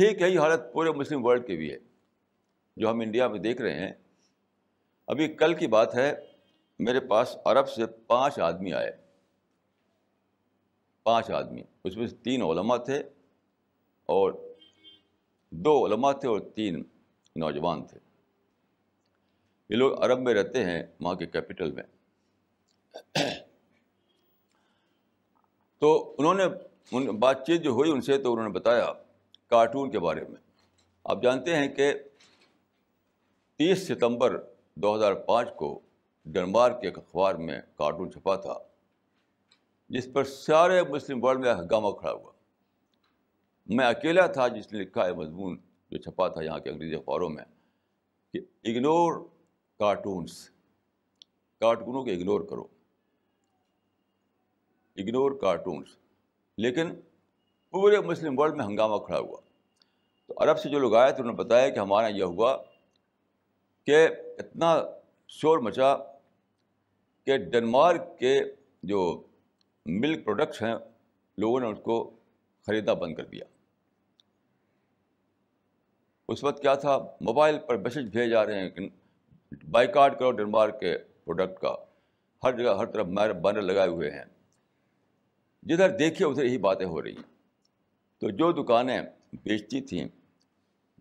ठीक यही हालत पूरे मुस्लिम वर्ल्ड की भी है जो हम इंडिया में देख रहे हैं अभी कल की बात है मेरे पास अरब से पांच आदमी आए पांच आदमी उसमें से तीन ओलमा थे और दो ओलमा थे और तीन नौजवान थे ये लोग अरब में रहते हैं वहाँ के कैपिटल में तो उन्होंने उन बातचीत जो हुई उनसे तो उन्होंने बताया कार्टून के बारे में आप जानते हैं कि 30 सितंबर 2005 को डनमार्क के एक अखबार में कार्टून छपा था जिस पर सारे मुस्लिम वर्ल्ड में हंगामा खड़ा हुआ मैं अकेला था जिसने लिखा है मजमून जो छपा था यहाँ के अंग्रेजी अखबारों में कि इग्नोर कार्टून्स कार्टूनों को इग्नोर करो इग्नोर कार्टून्स लेकिन पूरे मुस्लिम वर्ल्ड में हंगामा खड़ा हुआ तो अरब से जो लोग आए थे उन्होंने बताया कि हमारा यह हुआ कि इतना शोर मचा कि डनमार्क के जो मिल्क प्रोडक्ट्स हैं लोगों ने उसको ख़रीदना बंद कर दिया उस वक्त क्या था मोबाइल पर मैसेज भेजे जा रहे हैं कि बाइकाट करो डनमार्क के प्रोडक्ट का हर जगह हर तरफ बैनर लगाए हुए हैं जिधर देखिए उधर यही बातें हो रही हैं तो जो दुकानें बेचती थीं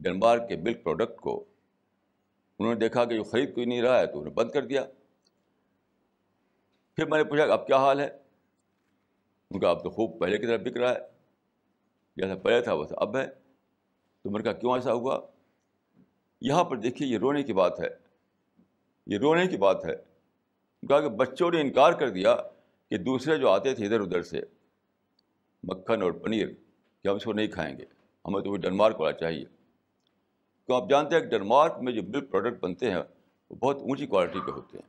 डेनमार्क के मिल्क प्रोडक्ट को उन्होंने देखा कि जो ख़रीद कोई नहीं रहा है तो उन्हें बंद कर दिया फिर मैंने पूछा अब क्या हाल है उनका अब तो खूब पहले की तरफ बिक रहा है जैसा पहले था वैसा अब है तो मेरे कहा क्यों ऐसा हुआ यहाँ पर देखिए ये रोने की बात है ये रोने की बात है कहा कि बच्चों ने इनकार कर दिया कि दूसरे जो आते थे इधर उधर से मक्खन और पनीर कि हम इसको नहीं खाएंगे हमें तो वही डेनमार्क वाला चाहिए तो आप जानते हैं कि डेनमार्क में जो मिल्क प्रोडक्ट बनते हैं वो बहुत ऊंची क्वालिटी के होते हैं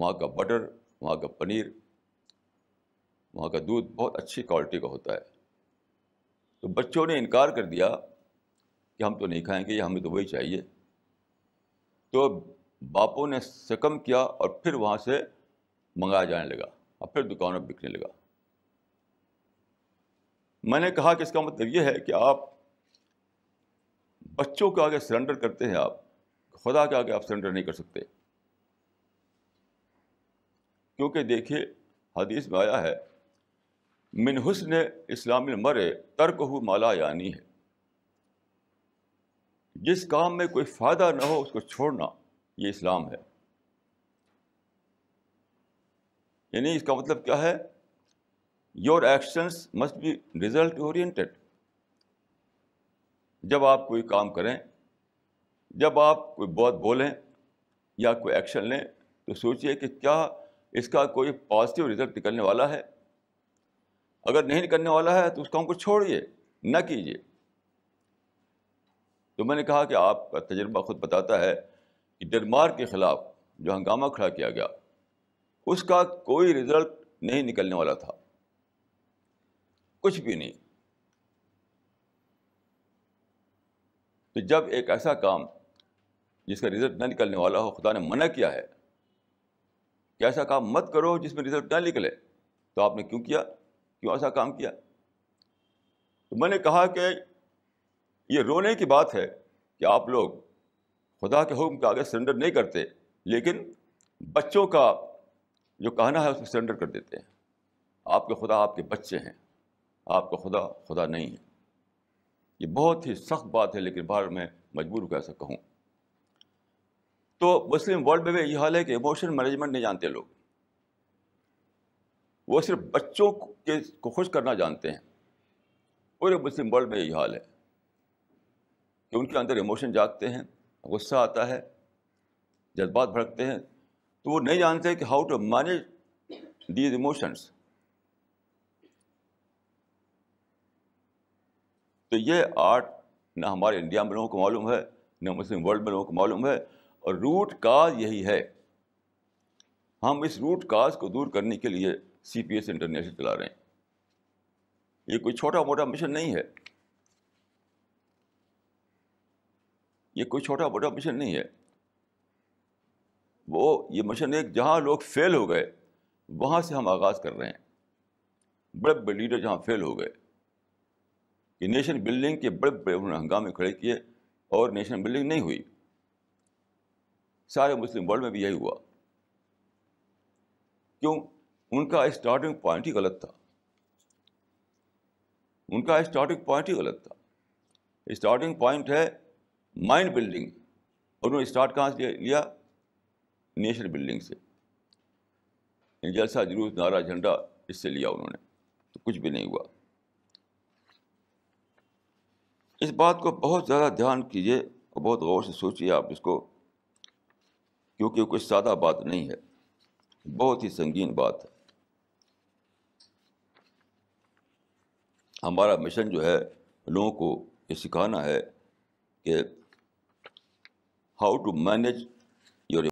वहाँ का बटर वहाँ का पनीर वहाँ का दूध बहुत अच्छी क्वालिटी का होता है तो बच्चों ने इनकार कर दिया कि हम तो नहीं खाएंगे हमें तो वही चाहिए तो बापों ने सकम किया और फिर वहाँ से मंगाया जाने लगा और फिर दुकानों पर बिकने लगा मैंने कहा कि इसका मतलब यह है कि आप बच्चों के आगे सरेंडर करते हैं आप खुदा के आगे आप सरेंडर नहीं कर सकते क्योंकि देखिए हदीस में आया है मिन हुस्न इस्लाम मरे तर्क हु माला यानी है जिस काम में कोई फ़ायदा ना हो उसको छोड़ना ये इस्लाम है यानी इसका मतलब क्या है your actions must be result oriented जब आप कोई काम करें जब आप कोई बहुत बोलें या कोई एक्शन लें तो सोचिए कि क्या इसका कोई पॉजिटिव रिजल्ट निकलने वाला है अगर नहीं निकलने वाला है तो उस काम को छोड़िए न कीजिए तो मैंने कहा कि आपका तजर्बा खुद बताता है कि डेनमार्क के ख़िलाफ़ जो हंगामा खड़ा किया गया उसका कोई रिज़ल्ट नहीं निकलने वाला था कुछ भी नहीं तो जब एक ऐसा काम जिसका रिजल्ट ना निकलने वाला हो खुदा ने मना किया है कि ऐसा काम मत करो जिसमें रिजल्ट ना निकले तो आपने क्यों किया क्यों ऐसा काम किया तो मैंने कहा कि ये रोने की बात है कि आप लोग खुदा के हुक्म के आगे सरेंडर नहीं करते लेकिन बच्चों का जो कहना है उसमें सरेंडर कर देते हैं आपके खुदा आपके बच्चे हैं आपका खुदा खुदा नहीं है ये बहुत ही सख्त बात है लेकिन बार मैं मजबूर कह सकता हूँ तो मुस्लिम वर्ल्ड में भी यह हाल है कि इमोशन मैनेजमेंट नहीं जानते लोग वो सिर्फ बच्चों के को खुश करना जानते हैं पूरे मुस्लिम वर्ल्ड में यही हाल है कि उनके अंदर इमोशन जागते हैं गुस्सा आता है जज्बात भड़कते हैं तो वो नहीं जानते कि how to manage these emotions तो ये आर्ट ना हमारे इंडिया में लोगों को मालूम है न मुस्लिम वर्ल्ड में लोगों को मालूम है और रूट काज यही है हम इस रूट काज को दूर करने के लिए सी पी एस इंटरनेशनल चला रहे हैं ये कोई छोटा मोटा मिशन नहीं है ये कोई छोटा मोटा मिशन नहीं है वो ये मिशन एक जहाँ लोग फेल हो गए वहाँ से हम आगाज़ कर रहे हैं बड़े बड़े लीडर जहाँ फेल हो गए कि नेशन बिल्डिंग के बड़े बड़े उन्होंने हंगामे खड़े किए और नेशन बिल्डिंग नहीं हुई सारे मुस्लिम वर्ल्ड में भी यही हुआ क्यों उनका स्टार्टिंग पॉइंट ही गलत था उनका स्टार्टिंग पॉइंट ही गलत था स्टार्टिंग पॉइंट है माइंड बिल्डिंग और उन्होंने स्टार्ट कहाँ से लिया नेशन बिल्डिंग से जलसा जुलूस नारा झंडा इससे लिया उन्होंने तो कुछ भी नहीं हुआ इस बात को बहुत ज़्यादा ध्यान कीजिए और बहुत गौर से सोचिए आप इसको क्योंकि कोई सादा बात नहीं है बहुत ही संगीन बात है हमारा मिशन जो है लोगों को ये सिखाना है कि हाउ टू मैनेज योर